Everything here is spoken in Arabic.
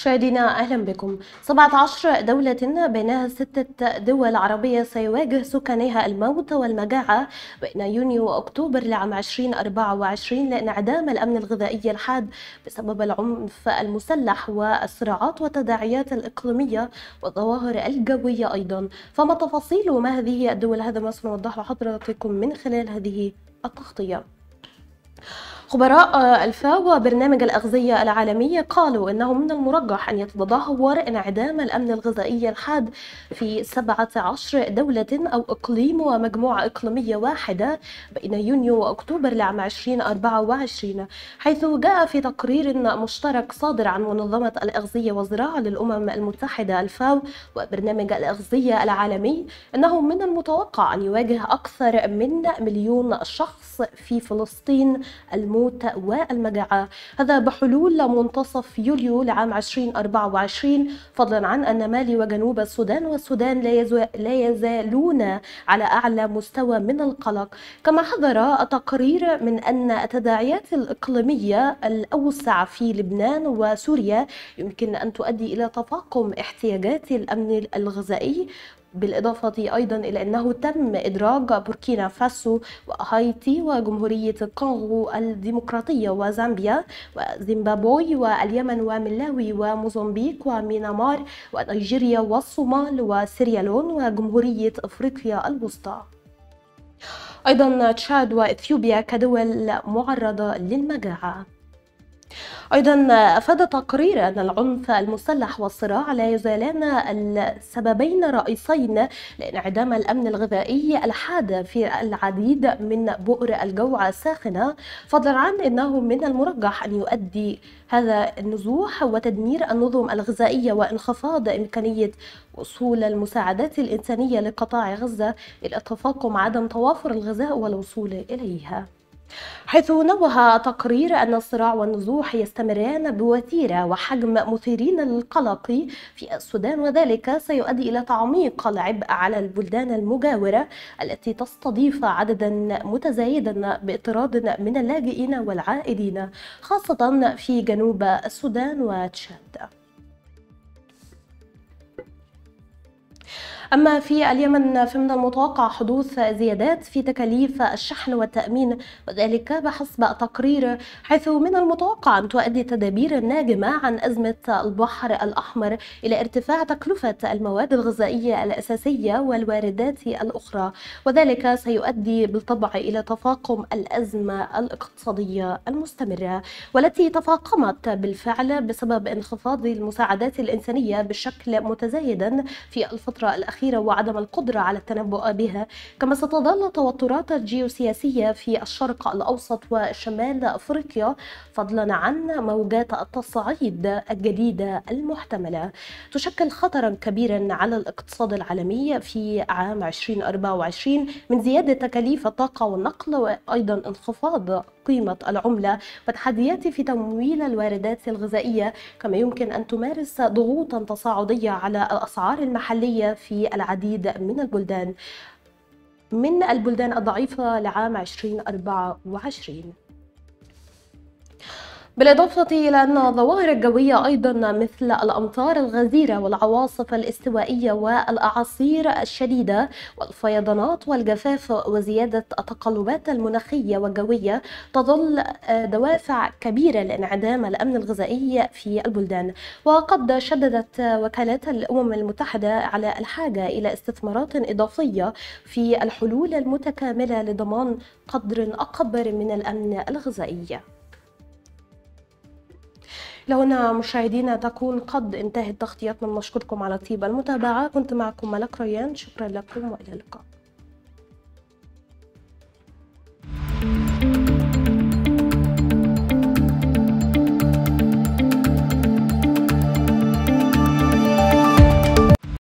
مشاهدينا اهلا بكم 17 دولة بينها ستة دول عربية سيواجه سكانها الموت والمجاعة بين يونيو واكتوبر لعام 2024 لانعدام الامن الغذائي الحاد بسبب العنف المسلح والصراعات والتداعيات الاقليمية والظواهر الجوية ايضا فما تفاصيل وما هذه الدول هذا ما سنوضح لحضراتكم من خلال هذه التغطية خبراء الفاو وبرنامج الأغذية العالمية قالوا أنه من المرجح أن يتدهور انعدام الأمن الغذائي الحاد في 17 دولة أو إقليم ومجموعة إقليمية واحدة بين يونيو وأكتوبر لعام 2024 حيث جاء في تقرير مشترك صادر عن منظمة الأغذية والزراعة للأمم المتحدة الفاو وبرنامج الأغذية العالمي أنه من المتوقع أن يواجه أكثر من مليون شخص في فلسطين الموت الموت والمجاعة هذا بحلول منتصف يوليو لعام 2024 فضلا عن أن مالي وجنوب السودان والسودان لا يزالون على أعلى مستوى من القلق كما حذر التقرير من أن التداعيات الإقليمية الأوسع في لبنان وسوريا يمكن أن تؤدي إلى تفاقم احتياجات الأمن الغذائي بالإضافة أيضا إلى أنه تم إدراج بوركينا فاسو وهايتي وجمهورية الكونغو الديمقراطية وزامبيا وزيمبابوي واليمن وملاوي وموزمبيق ومينامار ونيجيريا والصومال وسيريالون وجمهورية أفريقيا الوسطى أيضا تشاد وإثيوبيا كدول معرضة للمجاعة أيضا أفاد تقرير أن العنف المسلح والصراع لا يزالان السببين الرئيسين لانعدام الأمن الغذائي الحاد في العديد من بؤر الجوع الساخنة فضلا عن أنه من المرجح أن يؤدي هذا النزوح وتدمير النظم الغذائية وانخفاض إمكانية وصول المساعدات الإنسانية لقطاع غزة إلى تفاقم عدم توافر الغذاء والوصول إليها حيث نوه تقرير أن الصراع والنزوح يستمران بوتيرة وحجم مثيرين للقلق في السودان وذلك سيؤدي إلى تعميق العبء على البلدان المجاورة التي تستضيف عددا متزايدا باطراد من اللاجئين والعائدين خاصة في جنوب السودان وتشاد أما في اليمن فمن المتوقع حدوث زيادات في تكاليف الشحن والتأمين وذلك بحسب تقرير حيث من المتوقع أن تؤدي التدابير الناجمة عن أزمة البحر الأحمر إلى ارتفاع تكلفة المواد الغذائية الأساسية والواردات الأخرى وذلك سيؤدي بالطبع إلى تفاقم الأزمة الاقتصادية المستمرة والتي تفاقمت بالفعل بسبب انخفاض المساعدات الإنسانية بشكل متزايدا في الفترة الأخيرة الأخيرة وعدم القدرة على التنبؤ بها كما ستظل توترات جيوسياسية في الشرق الأوسط وشمال أفريقيا فضلا عن موجات التصعيد الجديدة المحتملة تشكل خطرا كبيرا على الاقتصاد العالمي في عام 2024 من زيادة تكاليف الطاقة والنقل وأيضا انخفاض قيمة العملة وتحديات في تمويل الواردات الغذائية كما يمكن أن تمارس ضغوطا تصاعدية على الأسعار المحلية في العديد من البلدان من البلدان الضعيفة لعام 2024 بالإضافة إلى أن الظواهر الجوية أيضا مثل الأمطار الغزيرة والعواصف الاستوائية والأعاصير الشديدة والفيضانات والجفاف وزيادة التقلبات المناخية والجوية تظل آه، دوافع كبيرة لانعدام الأمن الغذائي في البلدان وقد شددت آه، وكالات الأمم المتحدة على الحاجة إلى استثمارات إضافية في الحلول المتكاملة لضمان قدر أكبر من الأمن الغذائي لهنا مشاهدينا تكون قد انتهت تغطيتنا نشكركم على طيب المتابعة كنت معكم ملك ريان شكرا لكم وإلى اللقاء